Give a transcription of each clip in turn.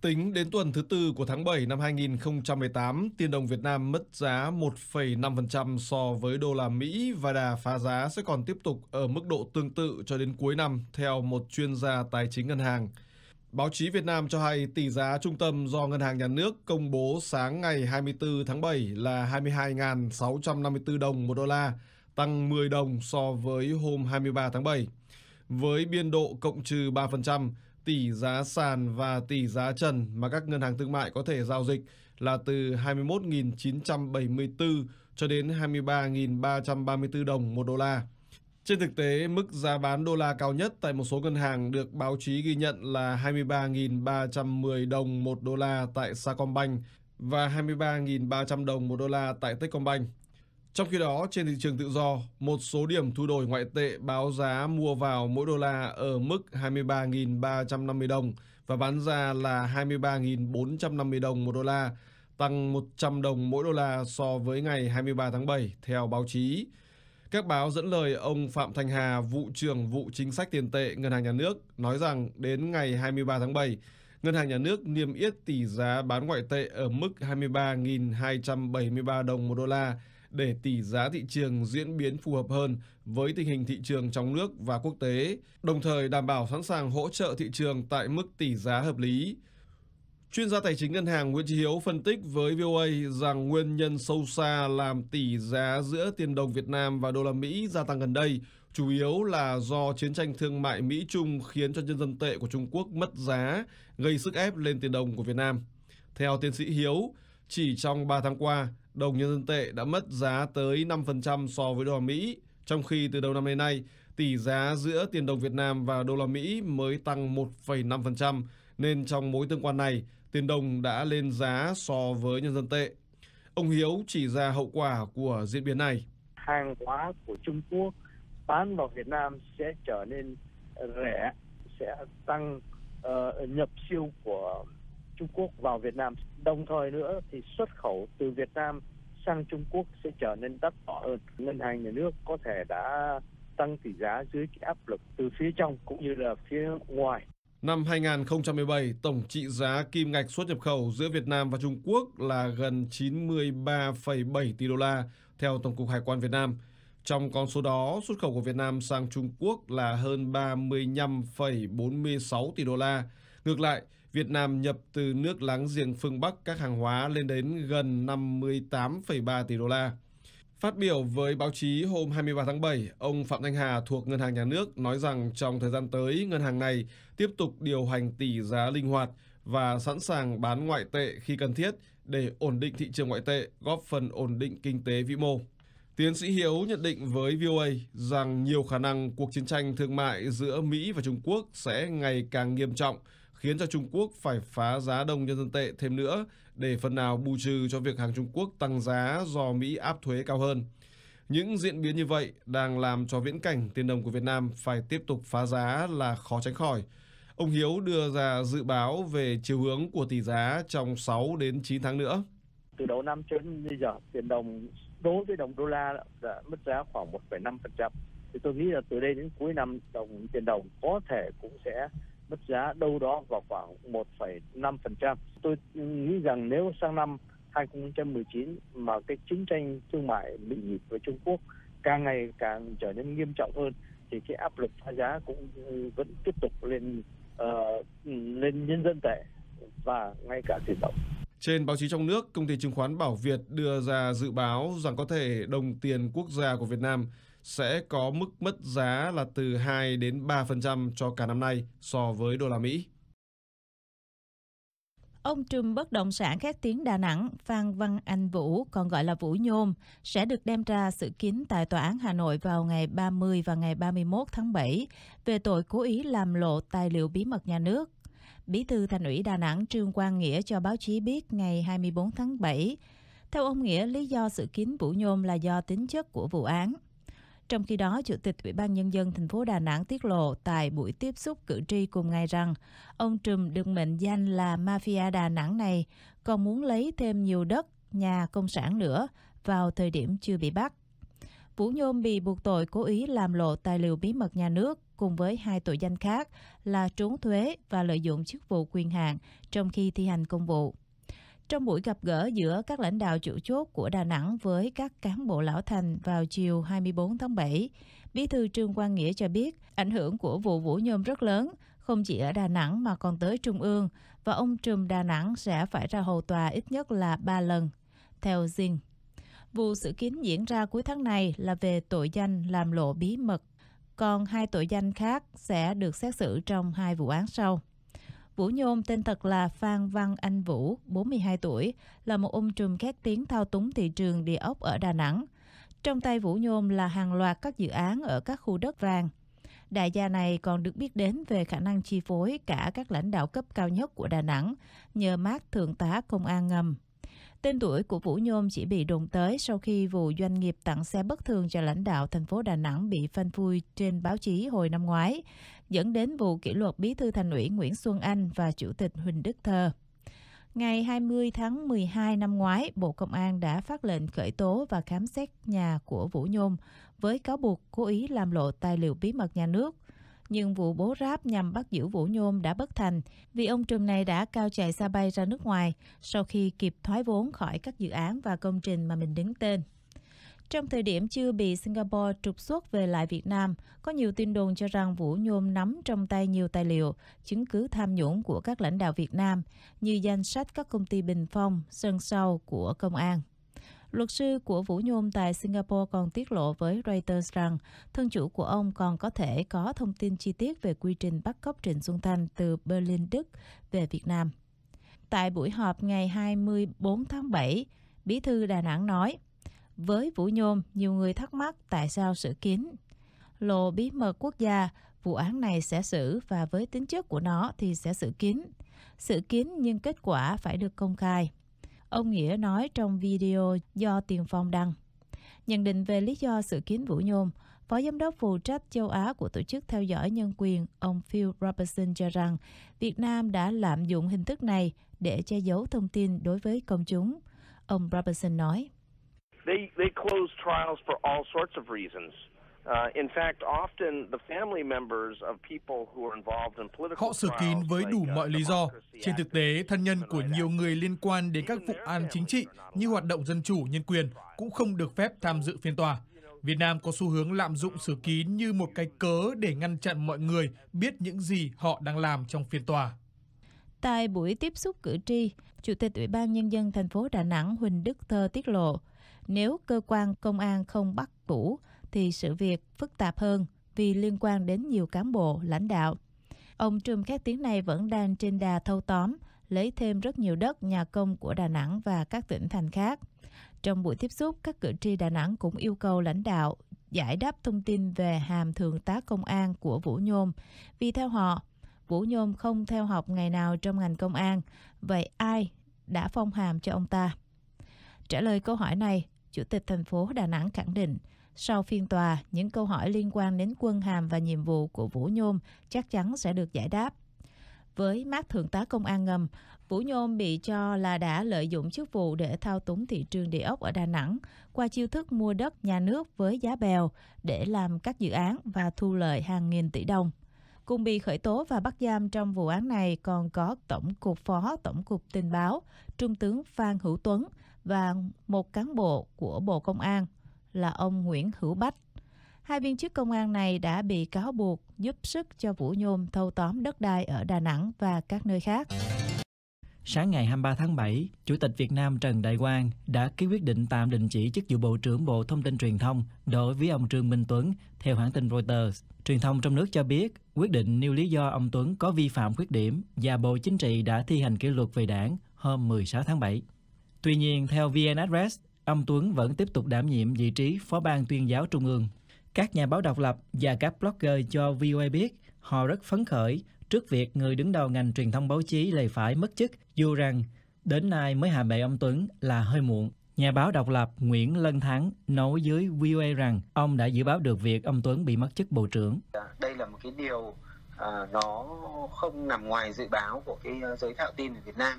Tính đến tuần thứ tư của tháng 7 năm 2018, tiền đồng Việt Nam mất giá 1,5% so với đô la Mỹ và đà phá giá sẽ còn tiếp tục ở mức độ tương tự cho đến cuối năm, theo một chuyên gia tài chính ngân hàng. Báo chí Việt Nam cho hay tỷ giá trung tâm do Ngân hàng Nhà nước công bố sáng ngày 24 tháng 7 là 22.654 đồng một đô la, tăng 10 đồng so với hôm 23 tháng 7. Với biên độ cộng trừ 3%, tỷ giá sàn và tỷ giá trần mà các ngân hàng thương mại có thể giao dịch là từ 21.974 cho đến 23.334 đồng một đô la. Trên thực tế, mức giá bán đô la cao nhất tại một số ngân hàng được báo chí ghi nhận là 23.310 đồng một đô la tại Sacombank và 23.300 đồng một đô la tại Techcombank. Trong khi đó, trên thị trường tự do, một số điểm thu đổi ngoại tệ báo giá mua vào mỗi đô la ở mức 23.350 đồng và bán ra là 23.450 đồng một đô la, tăng 100 đồng mỗi đô la so với ngày 23 tháng 7 theo báo chí. Các báo dẫn lời ông Phạm Thanh Hà, vụ trưởng vụ chính sách tiền tệ Ngân hàng Nhà nước, nói rằng đến ngày 23 tháng 7, Ngân hàng Nhà nước niêm yết tỷ giá bán ngoại tệ ở mức 23.273 đồng một đô la, để tỷ giá thị trường diễn biến phù hợp hơn với tình hình thị trường trong nước và quốc tế, đồng thời đảm bảo sẵn sàng hỗ trợ thị trường tại mức tỷ giá hợp lý. Chuyên gia tài chính ngân hàng Nguyễn Trí Hiếu phân tích với VOA rằng nguyên nhân sâu xa làm tỷ giá giữa tiền đồng Việt Nam và đô la Mỹ gia tăng gần đây chủ yếu là do chiến tranh thương mại Mỹ Trung khiến cho nhân dân tệ của Trung Quốc mất giá, gây sức ép lên tiền đồng của Việt Nam. Theo tiến sĩ Hiếu, chỉ trong 3 tháng qua, đồng nhân dân tệ đã mất giá tới 5% so với đô la Mỹ, trong khi từ đầu năm đến nay, tỷ giá giữa tiền đồng Việt Nam và đô la Mỹ mới tăng 1,5%, nên trong mối tương quan này, tiền đồng đã lên giá so với nhân dân tệ. Ông Hiếu chỉ ra hậu quả của diễn biến này. Hàng hóa của Trung Quốc bán vào Việt Nam sẽ trở nên rẻ, sẽ tăng uh, nhập siêu của Trung Quốc vào Việt Nam. Đồng thời nữa thì xuất khẩu từ Việt Nam sang Trung Quốc sẽ trở nên đắt đỏ hơn. Ngân hàng nhà nước có thể đã tăng tỷ giá dưới cái áp lực từ phía trong cũng như là phía ngoài. Năm 2017, tổng trị giá kim ngạch xuất nhập khẩu giữa Việt Nam và Trung Quốc là gần 93,7 tỷ đô la theo Tổng cục Hải quan Việt Nam. Trong con số đó, xuất khẩu của Việt Nam sang Trung Quốc là hơn 35,46 tỷ đô la. Ngược lại, Việt Nam nhập từ nước láng giềng phương Bắc các hàng hóa lên đến gần 58,3 tỷ đô la. Phát biểu với báo chí hôm 23 tháng 7, ông Phạm Thanh Hà thuộc Ngân hàng Nhà nước nói rằng trong thời gian tới, ngân hàng này tiếp tục điều hành tỷ giá linh hoạt và sẵn sàng bán ngoại tệ khi cần thiết để ổn định thị trường ngoại tệ, góp phần ổn định kinh tế vĩ mô. Tiến sĩ Hiếu nhận định với VOA rằng nhiều khả năng cuộc chiến tranh thương mại giữa Mỹ và Trung Quốc sẽ ngày càng nghiêm trọng khiến cho Trung Quốc phải phá giá đồng nhân dân tệ thêm nữa để phần nào bù trừ cho việc hàng Trung Quốc tăng giá do Mỹ áp thuế cao hơn. Những diễn biến như vậy đang làm cho viễn cảnh tiền đồng của Việt Nam phải tiếp tục phá giá là khó tránh khỏi. Ông Hiếu đưa ra dự báo về chiều hướng của tỷ giá trong 6 đến 9 tháng nữa. Từ đầu năm đến bây giờ, tiền đồng đối với đồng đô la đã mất giá khoảng 1,5%. Thì tôi nghĩ là từ đây đến cuối năm đồng tiền đồng có thể cũng sẽ mất giá đâu đó vào khoảng 1,5%. Tôi nghĩ rằng nếu sang năm 2019 mà cái chiến tranh thương mại Mỹ với Trung Quốc càng ngày càng trở nên nghiêm trọng hơn thì cái áp lực phá giá cũng vẫn tiếp tục lên uh, lên nhân dân tệ và ngay cả tiền đồng. Trên báo chí trong nước, công ty chứng khoán Bảo Việt đưa ra dự báo rằng có thể đồng tiền quốc gia của Việt Nam sẽ có mức mất giá là từ 2 đến 3% cho cả năm nay so với đô la Mỹ. Ông trùm bất động sản khét tiếng Đà Nẵng Phan Văn Anh Vũ, còn gọi là Vũ Nhôm, sẽ được đem ra sự kiến tại Tòa án Hà Nội vào ngày 30 và ngày 31 tháng 7 về tội cố ý làm lộ tài liệu bí mật nhà nước. Bí thư Thành ủy Đà Nẵng Trương Quang Nghĩa cho báo chí biết ngày 24 tháng 7. Theo ông Nghĩa, lý do sự kiến Vũ Nhôm là do tính chất của vụ án – trong khi đó, Chủ tịch Ủy ban Nhân dân thành phố Đà Nẵng tiết lộ tại buổi tiếp xúc cử tri cùng ngày rằng ông Trùm được mệnh danh là Mafia Đà Nẵng này còn muốn lấy thêm nhiều đất, nhà công sản nữa vào thời điểm chưa bị bắt. Vũ Nhôm bị buộc tội cố ý làm lộ tài liệu bí mật nhà nước cùng với hai tội danh khác là trốn thuế và lợi dụng chức vụ quyền hạn trong khi thi hành công vụ. Trong buổi gặp gỡ giữa các lãnh đạo chủ chốt của Đà Nẵng với các cán bộ lão thành vào chiều 24 tháng 7, Bí thư Trương Quang Nghĩa cho biết ảnh hưởng của vụ Vũ Nhôm rất lớn, không chỉ ở Đà Nẵng mà còn tới Trung ương, và ông Trùm Đà Nẵng sẽ phải ra hầu tòa ít nhất là 3 lần. Theo Dinh, vụ sự kiến diễn ra cuối tháng này là về tội danh làm lộ bí mật, còn hai tội danh khác sẽ được xét xử trong hai vụ án sau. Vũ Nhôm tên thật là Phan Văn Anh Vũ, 42 tuổi, là một ông trùm khét tiếng thao túng thị trường địa ốc ở Đà Nẵng. Trong tay Vũ Nhôm là hàng loạt các dự án ở các khu đất vàng. Đại gia này còn được biết đến về khả năng chi phối cả các lãnh đạo cấp cao nhất của Đà Nẵng nhờ mát Thượng tá Công an ngầm. Tên tuổi của Vũ Nhôm chỉ bị đồn tới sau khi vụ doanh nghiệp tặng xe bất thường cho lãnh đạo thành phố Đà Nẵng bị phanh phui trên báo chí hồi năm ngoái, dẫn đến vụ kỷ luật Bí thư Thành ủy Nguyễn Xuân Anh và Chủ tịch Huỳnh Đức Thơ. Ngày 20 tháng 12 năm ngoái, Bộ Công an đã phát lệnh khởi tố và khám xét nhà của Vũ Nhôm với cáo buộc cố ý làm lộ tài liệu bí mật nhà nước. Nhưng vụ bố ráp nhằm bắt giữ Vũ Nhôm đã bất thành vì ông Trùm này đã cao chạy xa bay ra nước ngoài sau khi kịp thoái vốn khỏi các dự án và công trình mà mình đứng tên. Trong thời điểm chưa bị Singapore trục xuất về lại Việt Nam, có nhiều tin đồn cho rằng Vũ Nhôm nắm trong tay nhiều tài liệu, chứng cứ tham nhũng của các lãnh đạo Việt Nam, như danh sách các công ty bình phong, sân sau của công an. Luật sư của Vũ Nhôm tại Singapore còn tiết lộ với Reuters rằng thân chủ của ông còn có thể có thông tin chi tiết về quy trình bắt cóc Trịnh Xuân Thanh từ Berlin, Đức về Việt Nam. Tại buổi họp ngày 24 tháng 7, Bí thư Đà Nẵng nói, với Vũ Nhôm, nhiều người thắc mắc tại sao sự kín. Lộ bí mật quốc gia, vụ án này sẽ xử và với tính chất của nó thì sẽ xử kín. Sự kín nhưng kết quả phải được công khai. Ông Nghĩa nói trong video do Tiền Phong đăng. Nhận định về lý do sự kín Vũ Nhôm, Phó Giám đốc phụ trách châu Á của Tổ chức Theo dõi Nhân quyền, ông Phil Robertson cho rằng Việt Nam đã lạm dụng hình thức này để che giấu thông tin đối với công chúng. Ông Robertson nói, they they close trials for all sorts of reasons. Uh, in fact, often the family members of people who are involved in political Họ xử kín với đủ uh, mọi lý do. Trên thực tế, thân nhân của nhiều người liên quan đến các vụ án chính trị như hoạt động dân chủ, nhân quyền cũng không được phép tham dự phiên tòa. Việt Nam có xu hướng lạm dụng sử kín như một cái cớ để ngăn chặn mọi người biết những gì họ đang làm trong phiên tòa. Tại buổi tiếp xúc cử tri, Chủ tịch Ủy ban Nhân dân thành phố Đà Nẵng Huỳnh Đức Thơ tiết lộ, nếu cơ quan công an không bắt cũ thì sự việc phức tạp hơn vì liên quan đến nhiều cán bộ, lãnh đạo. Ông Trùm Khét Tiếng này vẫn đang trên đà thâu tóm, lấy thêm rất nhiều đất nhà công của Đà Nẵng và các tỉnh thành khác. Trong buổi tiếp xúc, các cử tri Đà Nẵng cũng yêu cầu lãnh đạo giải đáp thông tin về hàm thượng tá công an của Vũ Nhôm. Vì theo họ, Vũ Nhôm không theo học ngày nào trong ngành công an, vậy ai đã phong hàm cho ông ta? Trả lời câu hỏi này, Chủ tịch thành phố Đà Nẵng khẳng định, sau phiên tòa, những câu hỏi liên quan đến quân hàm và nhiệm vụ của Vũ Nhôm chắc chắn sẽ được giải đáp. Với mát thượng tá công an ngầm, Vũ Nhôm bị cho là đã lợi dụng chức vụ để thao túng thị trường địa ốc ở Đà Nẵng qua chiêu thức mua đất nhà nước với giá bèo để làm các dự án và thu lợi hàng nghìn tỷ đồng. Cùng bị khởi tố và bắt giam trong vụ án này còn có Tổng cục Phó Tổng cục Tình báo, Trung tướng Phan Hữu Tuấn, và một cán bộ của Bộ Công an là ông Nguyễn Hữu Bách. Hai viên chức công an này đã bị cáo buộc giúp sức cho Vũ Nhôm thâu tóm đất đai ở Đà Nẵng và các nơi khác. Sáng ngày 23 tháng 7, Chủ tịch Việt Nam Trần Đại Quang đã ký quyết định tạm đình chỉ chức vụ Bộ trưởng Bộ Thông tin Truyền thông đối với ông Trương Minh Tuấn, theo hãng tin Reuters. Truyền thông trong nước cho biết, quyết định nêu lý do ông Tuấn có vi phạm khuyết điểm và Bộ Chính trị đã thi hành kỷ luật về đảng hôm 16 tháng 7. Tuy nhiên, theo VN Address, ông Tuấn vẫn tiếp tục đảm nhiệm vị trí Phó ban tuyên giáo Trung ương. Các nhà báo độc lập và các blogger cho VOA biết họ rất phấn khởi trước việc người đứng đầu ngành truyền thông báo chí lại phải mất chức, dù rằng đến nay mới hạ bệ ông Tuấn là hơi muộn. Nhà báo độc lập Nguyễn Lân Thắng nói với VOA rằng ông đã dự báo được việc ông Tuấn bị mất chức bộ trưởng. Đây là một cái điều à, nó không nằm ngoài dự báo của cái à, giới thạo tin ở Việt Nam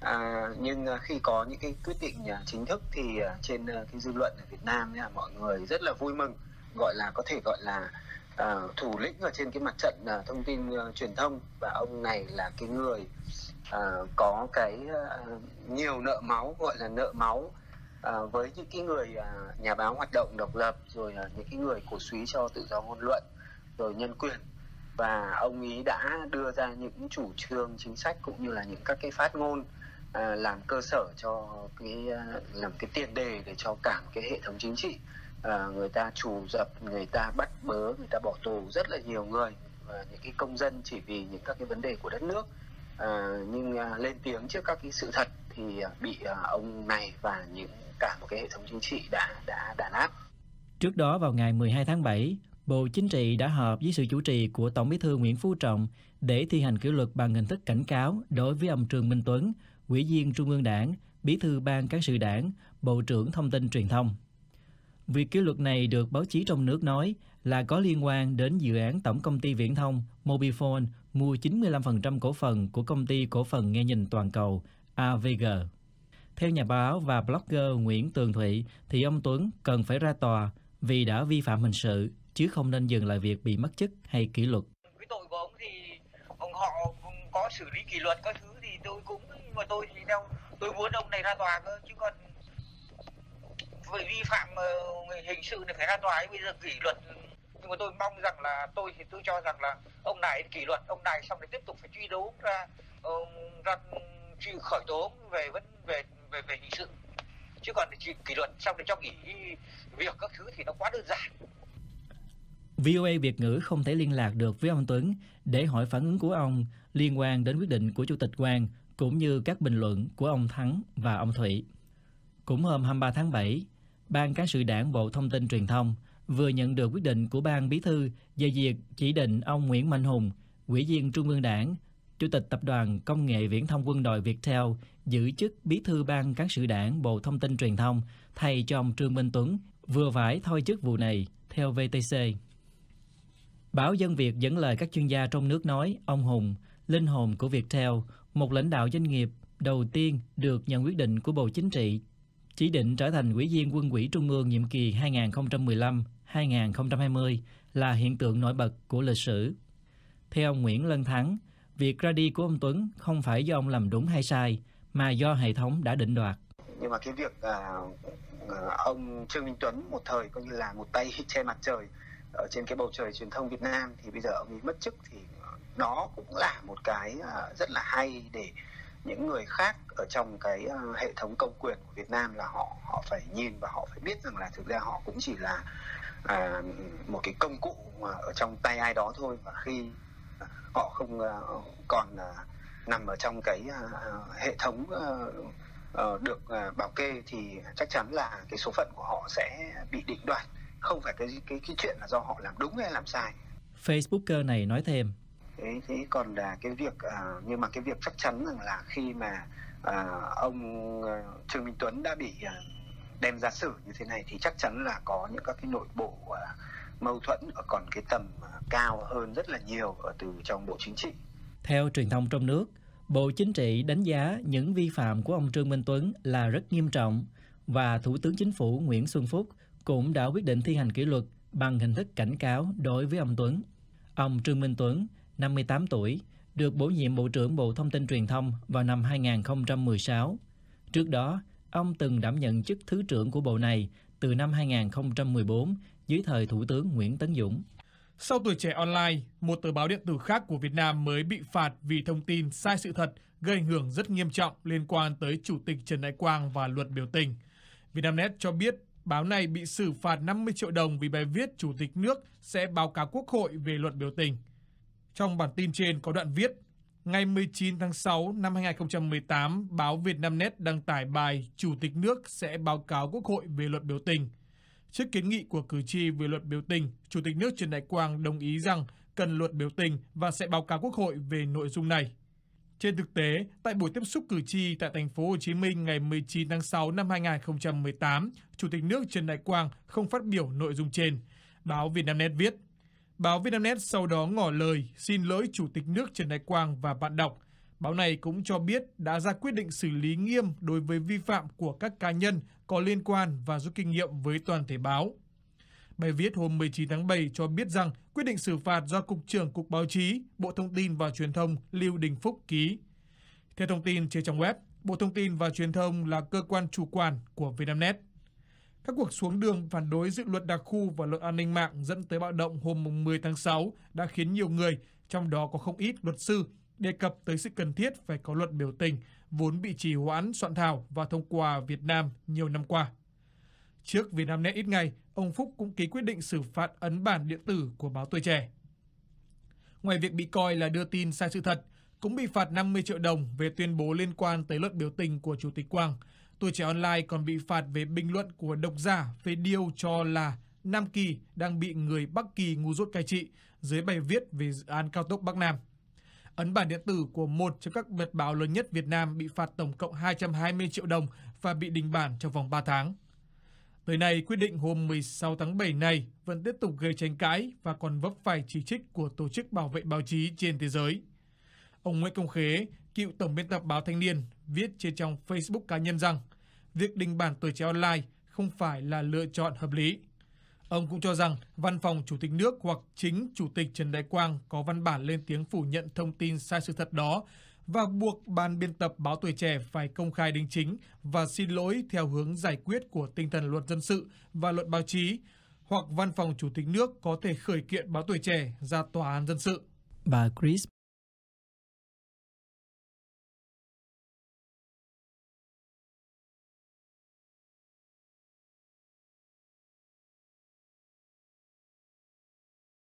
À, nhưng à, khi có những cái quyết định à, chính thức thì à, trên cái dư luận ở Việt Nam ấy, mọi người rất là vui mừng gọi là có thể gọi là uh, thủ lĩnh ở trên cái mặt trận uh, thông tin uh, truyền thông và ông này là cái người uh, có cái uh, nhiều nợ máu gọi là nợ máu uh, với những cái người uh, nhà báo hoạt động độc lập rồi uh, những cái người cổ suý cho tự do ngôn luận rồi nhân quyền và ông ý đã đưa ra những chủ trương chính sách cũng như là những các cái phát ngôn à, làm cơ sở cho cái à, làm cái tiền đề để cho cả một cái hệ thống chính trị à, người ta trù dập người ta bắt bớ người ta bỏ tù rất là nhiều người và những cái công dân chỉ vì những các cái vấn đề của đất nước à, nhưng à, lên tiếng trước các cái sự thật thì à, bị à, ông này và những cả một cái hệ thống chính trị đã đã đàn áp trước đó vào ngày 12 tháng 7 Bộ Chính trị đã họp với sự chủ trì của Tổng Bí thư Nguyễn Phú Trọng để thi hành kỷ luật bằng hình thức cảnh cáo đối với ông Trương Minh Tuấn, Ủy viên Trung ương Đảng, Bí thư Ban Cán sự Đảng, Bộ trưởng Thông tin Truyền thông. Việc kỷ luật này được báo chí trong nước nói là có liên quan đến dự án Tổng công ty Viễn thông Mobifone mua 95% cổ phần của công ty cổ phần nghe nhìn toàn cầu AVG. Theo nhà báo và blogger Nguyễn Tường Thụy thì ông Tuấn cần phải ra tòa vì đã vi phạm hình sự chứ không nên dừng lại việc bị mất chức hay kỷ luật. Cái tội của ông thì ông họ có xử lý kỷ luật các thứ thì tôi cũng mà tôi thì đâu tôi muốn ông này ra tòa cơ chứ còn về vi phạm ờ, hình sự thì phải ra tòa ấy bây giờ kỷ luật nhưng mà tôi mong rằng là tôi thì tôi cho rằng là ông này kỷ luật ông này xong để tiếp tục phải truy đấu ra ra truy khởi tố về vấn về về về hình sự chứ còn chỉ kỷ luật xong để cho nghỉ việc các thứ thì nó quá đơn giản VOA Việt ngữ không thể liên lạc được với ông Tuấn để hỏi phản ứng của ông liên quan đến quyết định của Chủ tịch Quang cũng như các bình luận của ông Thắng và ông thủy Cũng hôm 23 tháng 7, Ban Cán sự Đảng Bộ Thông tin Truyền thông vừa nhận được quyết định của Ban Bí thư về việc chỉ định ông Nguyễn Mạnh Hùng, Ủy viên Trung ương Đảng, Chủ tịch Tập đoàn Công nghệ Viễn thông Quân đội Viettel giữ chức Bí thư Ban Cán sự Đảng Bộ Thông tin Truyền thông thay cho ông Trương Minh Tuấn vừa phải thôi chức vụ này theo VTC. Báo Dân Việt dẫn lời các chuyên gia trong nước nói ông Hùng linh hồn của Viettel, một lãnh đạo doanh nghiệp đầu tiên được nhận quyết định của Bộ Chính trị chỉ định trở thành ủy viên quân ủy trung ương nhiệm kỳ 2015-2020 là hiện tượng nổi bật của lịch sử. Theo ông Nguyễn Lân Thắng, việc ra đi của ông Tuấn không phải do ông làm đúng hay sai, mà do hệ thống đã định đoạt. Nhưng mà cái việc à, à ông Trương Minh Tuấn một thời coi như là một tay che mặt trời ở trên cái bầu trời truyền thông Việt Nam thì bây giờ ông ấy mất chức thì nó cũng là một cái à, rất là hay để những người khác ở trong cái à, hệ thống công quyền của Việt Nam là họ họ phải nhìn và họ phải biết rằng là thực ra họ cũng chỉ là à, một cái công cụ ở trong tay ai đó thôi và khi họ không à, còn nằm ở trong cái hệ thống ờ, được bảo kê thì chắc chắn là cái số phận của họ sẽ bị định đoạt không phải cái cái cái chuyện là do họ làm đúng hay làm sai Facebooker này nói thêm thế, thế còn là cái việc uh, nhưng mà cái việc chắc chắn rằng là khi mà uh, ông ờ, Trương Minh Tuấn đã bị uh, đem ra xử như thế này thì chắc chắn là có những các cái nội bộ uh, mâu thuẫn ở còn cái tầm uh, cao hơn rất là nhiều ở từ trong bộ chính trị theo truyền thông trong nước Bộ Chính trị đánh giá những vi phạm của ông Trương Minh Tuấn là rất nghiêm trọng và Thủ tướng Chính phủ Nguyễn Xuân Phúc cũng đã quyết định thi hành kỷ luật bằng hình thức cảnh cáo đối với ông Tuấn. Ông Trương Minh Tuấn, 58 tuổi, được bổ nhiệm Bộ trưởng Bộ Thông tin Truyền thông vào năm 2016. Trước đó, ông từng đảm nhận chức Thứ trưởng của bộ này từ năm 2014 dưới thời Thủ tướng Nguyễn Tấn Dũng. Sau tuổi trẻ online, một tờ báo điện tử khác của Việt Nam mới bị phạt vì thông tin sai sự thật gây ảnh hưởng rất nghiêm trọng liên quan tới Chủ tịch Trần Đại Quang và luật biểu tình. Vietnamnet cho biết Báo này bị xử phạt 50 triệu đồng vì bài viết Chủ tịch nước sẽ báo cáo Quốc hội về luật biểu tình. Trong bản tin trên có đoạn viết, ngày 19 tháng 6 năm 2018, báo Vietnamnet đăng tải bài Chủ tịch nước sẽ báo cáo Quốc hội về luật biểu tình. Trước kiến nghị của cử tri về luật biểu tình, Chủ tịch nước Trần Đại Quang đồng ý rằng cần luật biểu tình và sẽ báo cáo Quốc hội về nội dung này. Trên thực tế, tại buổi tiếp xúc cử tri tại thành phố Hồ Chí Minh ngày 19 tháng 6 năm 2018, Chủ tịch nước Trần Đại Quang không phát biểu nội dung trên. Báo Vietnamnet viết, Báo Vietnamnet sau đó ngỏ lời xin lỗi Chủ tịch nước Trần Đại Quang và bạn đọc. Báo này cũng cho biết đã ra quyết định xử lý nghiêm đối với vi phạm của các cá nhân có liên quan và rút kinh nghiệm với toàn thể báo. Bài viết hôm 19 tháng 7 cho biết rằng quyết định xử phạt do Cục trưởng Cục Báo chí, Bộ Thông tin và Truyền thông Lưu Đình Phúc ký. Theo thông tin trên trang web, Bộ Thông tin và Truyền thông là cơ quan chủ quản của Vietnamnet. Các cuộc xuống đường phản đối dự luật đặc khu và luật an ninh mạng dẫn tới bạo động hôm 10 tháng 6 đã khiến nhiều người, trong đó có không ít luật sư, đề cập tới sự cần thiết phải có luật biểu tình vốn bị trì hoãn soạn thảo và thông qua Việt Nam nhiều năm qua. Trước Vietnamnet ít ngày, ông Phúc cũng ký quyết định xử phạt ấn bản điện tử của báo Tuổi Trẻ. Ngoài việc bị coi là đưa tin sai sự thật, cũng bị phạt 50 triệu đồng về tuyên bố liên quan tới luật biểu tình của Chủ tịch Quang. Tuổi Trẻ Online còn bị phạt về bình luận của độc giả về điều cho là Nam Kỳ đang bị người Bắc Kỳ ngu dốt cai trị dưới bài viết về dự án cao tốc Bắc Nam. Ấn bản điện tử của một trong các mật báo lớn nhất Việt Nam bị phạt tổng cộng 220 triệu đồng và bị đình bản trong vòng 3 tháng. Tới nay, quyết định hôm 16 tháng 7 này vẫn tiếp tục gây tranh cãi và còn vấp phải chỉ trích của Tổ chức Bảo vệ Báo chí trên thế giới. Ông Nguyễn Công Khế, cựu tổng biên tập báo Thanh niên, viết trên trong Facebook cá nhân rằng việc đình bản tuổi trẻ online không phải là lựa chọn hợp lý. Ông cũng cho rằng văn phòng chủ tịch nước hoặc chính chủ tịch Trần Đại Quang có văn bản lên tiếng phủ nhận thông tin sai sự thật đó và buộc ban biên tập báo Tuổi Trẻ phải công khai đính chính và xin lỗi theo hướng giải quyết của tinh thần luật dân sự và luật báo chí, hoặc văn phòng chủ tịch nước có thể khởi kiện báo Tuổi Trẻ ra tòa án dân sự. Bà Chris